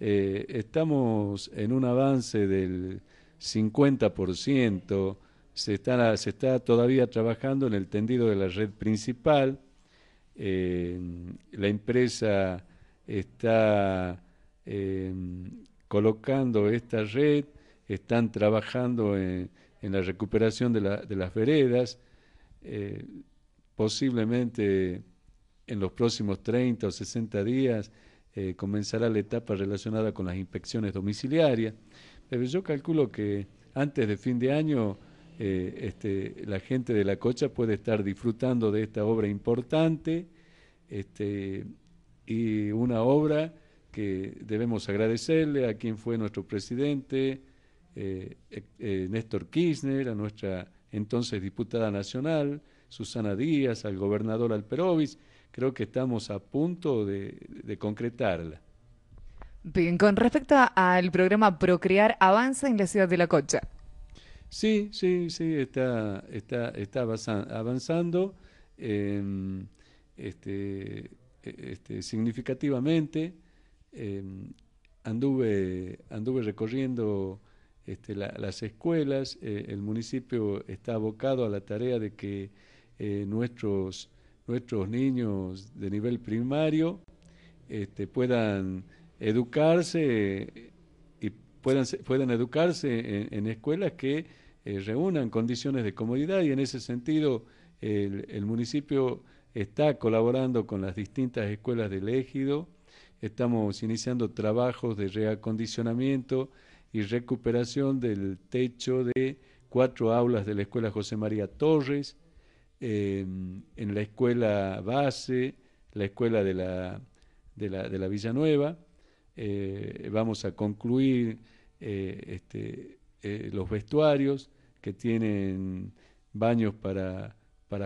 Eh, estamos en un avance del 50%, se está, todavía trabajando en el tendido de la red principal, eh, la empresa está em, colocando esta red, están trabajando en, la recuperación de, las veredas, eh, posiblemente en los próximos 30 o 60 días eh, comenzará la etapa relacionada con las inspecciones domiciliarias. Pero yo calculo que antes de fin de año eh, este, la gente de La Cocha puede estar disfrutando de esta obra importante este, y una obra que debemos agradecerle a quien fue nuestro presidente, eh, Néstor Kirchner, a nuestra entonces diputada nacional, Susana Díaz, al gobernador Alperovitz, creo que estamos a punto de, concretarla. Bien, con respecto al programa Procrear Avanza en la ciudad de La Cocha. Sí, sí, sí, está, está, está avanzando em, este, e, este, significativamente. Em, anduve, anduve recorriendo este, las escuelas, eh, el municipio está abocado a la tarea de que eh, nuestros nuestros niños de nivel primario este, puedan educarse eh, y puedan, puedan educarse en, escuelas que eh, reúnan condiciones de comodidad y en ese sentido el, el, municipio está colaborando con las distintas escuelas del ejido, estamos iniciando trabajos de reacondicionamiento y recuperación del techo de cuatro aulas de la escuela José María Torres, en la escuela base, la escuela de la, de la, de la Villa Nueva. Eh, vamos a concluir eh, este, eh, los vestuarios que tienen baños para,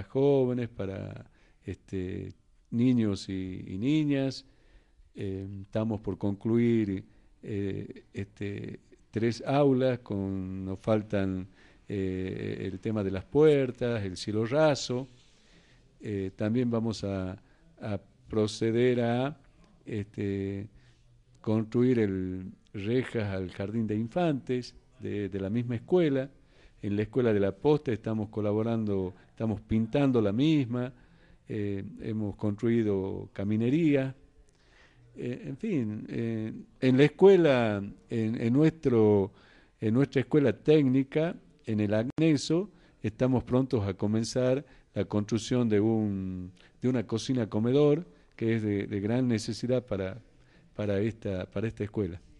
jóvenes, para este, niños y, niñas. estamos por concluir este, tres aulas, con, nos faltan eh, el tema de las puertas, el cielo raso. Eh, también vamos a, proceder a este, construir el, rejas al jardín de infantes de, la misma escuela. En la escuela de la posta estamos colaborando, estamos pintando la misma, eh, hemos construido caminería, en fin, en la escuela, en nuestra escuela técnica, en el anexo estamos prontos a comenzar la construcción de, un, de una cocina comedor que es de, de gran necesidad para, para, esta, para esta escuela.